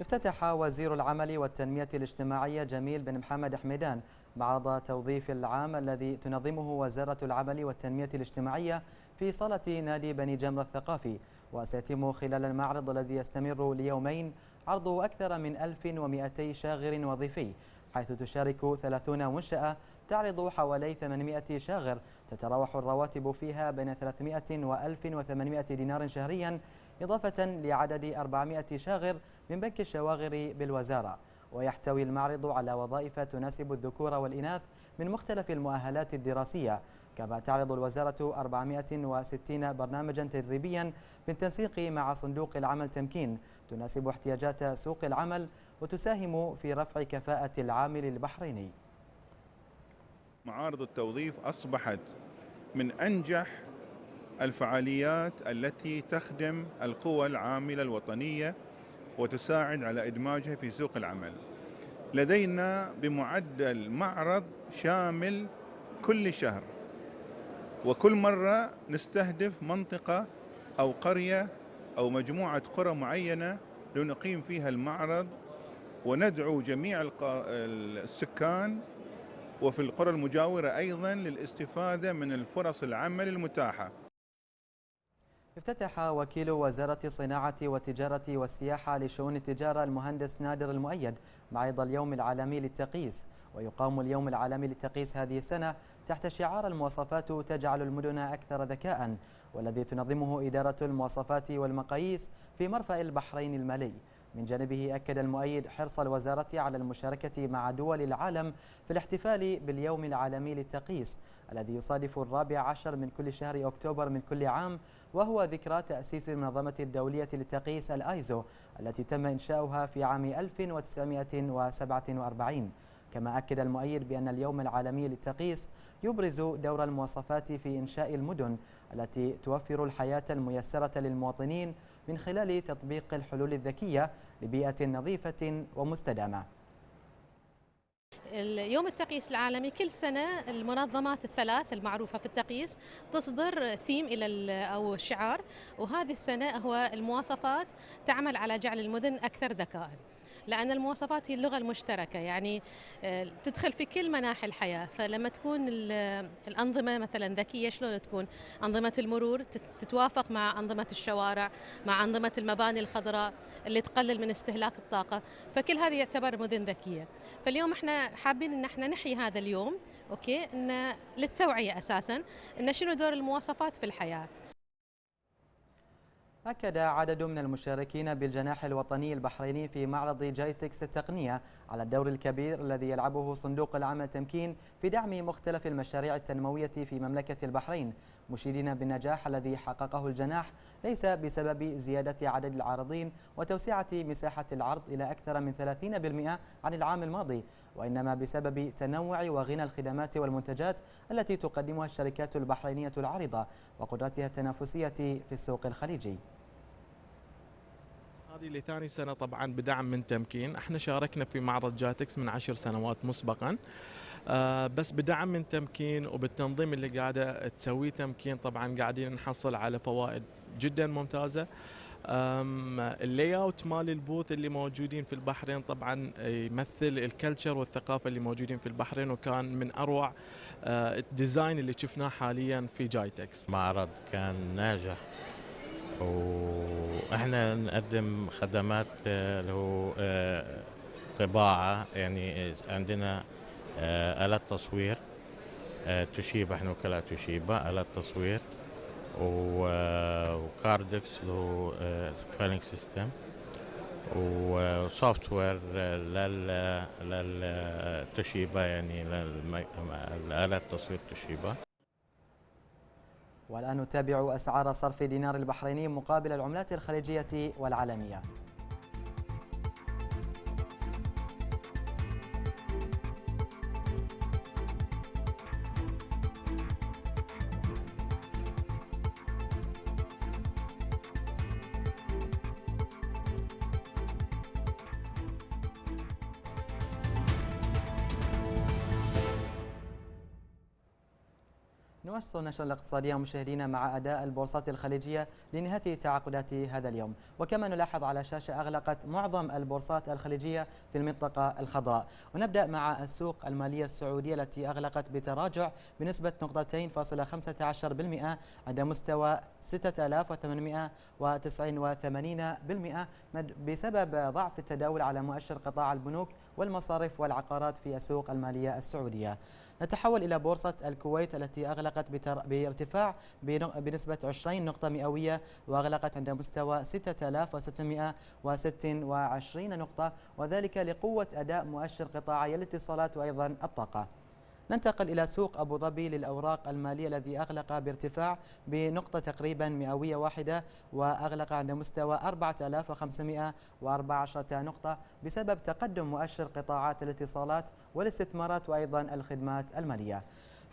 افتتح وزير العمل والتنمية الاجتماعية جميل بن محمد حميدان معرض توظيف العام الذي تنظمه وزارة العمل والتنمية الاجتماعية في صالة نادي بني جمرة الثقافي وسيتم خلال المعرض الذي يستمر ليومين عرض أكثر من 1200 شاغر وظيفي حيث تشارك 30 منشأة تعرض حوالي 800 شاغر تتراوح الرواتب فيها بين 300 و 1800 دينار شهريا إضافة لعدد 400 شاغر من بنك الشواغر بالوزارة ويحتوي المعرض على وظائف تناسب الذكور والإناث من مختلف المؤهلات الدراسية كما تعرض الوزارة 460 برنامجا تدريبيا بالتنسيق مع صندوق العمل تمكين تناسب احتياجات سوق العمل وتساهم في رفع كفاءة العامل البحريني معارض التوظيف أصبحت من أنجح الفعاليات التي تخدم القوى العامله الوطنيه وتساعد على ادماجها في سوق العمل. لدينا بمعدل معرض شامل كل شهر وكل مره نستهدف منطقه او قريه او مجموعه قرى معينه لنقيم فيها المعرض وندعو جميع السكان وفي القرى المجاوره ايضا للاستفاده من الفرص العمل المتاحه افتتح وكيل وزارة الصناعة والتجارة والسياحة لشؤون التجارة المهندس نادر المؤيد معرض اليوم العالمي للتقيس ويقام اليوم العالمي للتقيس هذه السنة تحت شعار المواصفات تجعل المدن أكثر ذكاء والذي تنظمه إدارة المواصفات والمقاييس في مرفأ البحرين المالي من جانبه أكد المؤيد حرص الوزارة على المشاركة مع دول العالم في الاحتفال باليوم العالمي للتقيس الذي يصادف الرابع عشر من كل شهر أكتوبر من كل عام وهو ذكرى تأسيس المنظمة الدولية للتقيس الآيزو التي تم إنشاؤها في عام 1947 كما أكد المؤيد بأن اليوم العالمي للتقيس يبرز دور المواصفات في إنشاء المدن التي توفر الحياة الميسرة للمواطنين من خلال تطبيق الحلول الذكية لبيئة نظيفة ومستدامة اليوم التقيس العالمي كل سنة المنظمات الثلاث المعروفة في التقييس تصدر ثيم إلى أو شعار وهذه السنة هو المواصفات تعمل على جعل المدن أكثر ذكاءً لأن المواصفات هي اللغة المشتركة يعني آه، تدخل في كل مناحي الحياة فلما تكون الأنظمة مثلا ذكية شلون تكون أنظمة المرور تتوافق مع أنظمة الشوارع مع أنظمة المباني الخضراء اللي تقلل من استهلاك الطاقة فكل هذه يعتبر مدن ذكية فاليوم احنا حابين ان احنا نحيي هذا اليوم اوكي ان للتوعية اساسا ان شنو دور المواصفات في الحياة أكد عدد من المشاركين بالجناح الوطني البحريني في معرض جايتكس التقنية على الدور الكبير الذي يلعبه صندوق العمل التمكين في دعم مختلف المشاريع التنموية في مملكة البحرين مشيدين بالنجاح الذي حققه الجناح ليس بسبب زيادة عدد العارضين وتوسعة مساحة العرض إلى أكثر من 30% عن العام الماضي وإنما بسبب تنوع وغنى الخدمات والمنتجات التي تقدمها الشركات البحرينية العارضة وقدرتها التنافسية في السوق الخليجي هذه لثاني سنة طبعا بدعم من تمكين احنا شاركنا في معرض جاتكس من عشر سنوات مسبقا آه، بس بدعم من تمكين وبالتنظيم اللي قاعدة تسويه تمكين طبعا قاعدين نحصل على فوائد جدا ممتازة اللي اوت مال البوث اللي موجودين في البحرين طبعا يمثل الكلتشر والثقافه اللي موجودين في البحرين وكان من اروع آه، الديزاين اللي شفناه حاليا في جايتكس معرض كان ناجح واحنا نقدم خدمات آه، اللي هو آه، طباعه يعني عندنا آه، الات تصوير توشيبا احنا وكلاء توشيبا الات تصوير وكاردكس اللي هو فايلنج سيستم وسوفت وير لل للتوشيبا يعني للآلات تصوير توشيبا والآن نتابع أسعار صرف دينار البحريني مقابل العملات الخليجية والعالمية نواصل نشر الاقتصادية مشاهدينا مع أداء البورصات الخليجية لنهاية تعاقدات هذا اليوم وكما نلاحظ على شاشة أغلقت معظم البورصات الخليجية في المنطقة الخضراء ونبدأ مع السوق المالية السعودية التي أغلقت بتراجع بنسبة نقطتين فاصلة 15% عند مستوى 6889 بسبب ضعف التداول على مؤشر قطاع البنوك والمصارف والعقارات في السوق المالية السعودية نتحول إلى بورصة الكويت التي أغلقت بارتفاع بنسبة 20 نقطة مئوية وأغلقت عند مستوى 6626 نقطة وذلك لقوة أداء مؤشر قطاعي الاتصالات وأيضا الطاقة ننتقل إلى سوق أبو ظبي للأوراق المالية الذي أغلق بارتفاع بنقطة تقريبا مئوية واحدة وأغلق عند مستوى 4514 نقطة بسبب تقدم مؤشر قطاعات الاتصالات والاستثمارات وأيضا الخدمات المالية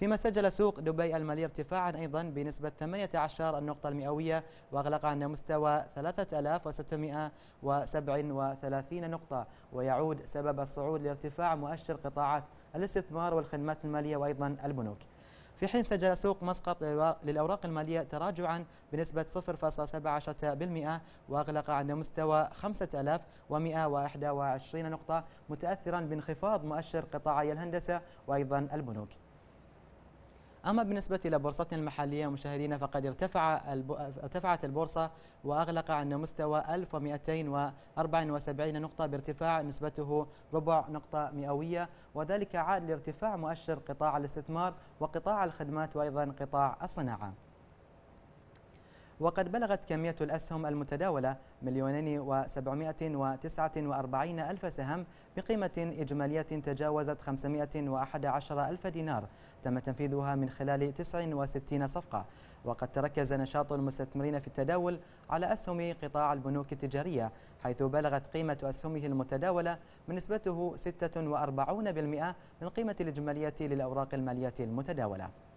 فيما سجل سوق دبي المالي ارتفاعا أيضا بنسبة 18 النقطة المئوية وأغلق عند مستوى 3637 نقطة ويعود سبب الصعود لارتفاع مؤشر قطاعات الاستثمار والخدمات المالية وأيضا البنوك في حين سجل سوق مسقط للأوراق المالية تراجعا بنسبة 0.17% وأغلق عند مستوى 5121 نقطة متأثرا بانخفاض مؤشر قطاعي الهندسة وأيضا البنوك أما بالنسبة إلى بورصتنا المحلية مشاهدينا فقد ارتفع ارتفعت البورصة وأغلق عند مستوى 1274 نقطة بارتفاع نسبته ربع نقطة مئوية وذلك عاد لارتفاع مؤشر قطاع الاستثمار وقطاع الخدمات وأيضا قطاع الصناعة وقد بلغت كمية الأسهم المتداولة مليونين وسبعمائة وتسعة وأربعين ألف سهم بقيمة إجمالية تجاوزت عشر ألف دينار تم تنفيذها من خلال 69 صفقة وقد تركز نشاط المستثمرين في التداول على أسهم قطاع البنوك التجارية حيث بلغت قيمة أسهمه المتداولة من نسبته 46% من القيمة الإجمالية للأوراق المالية المتداولة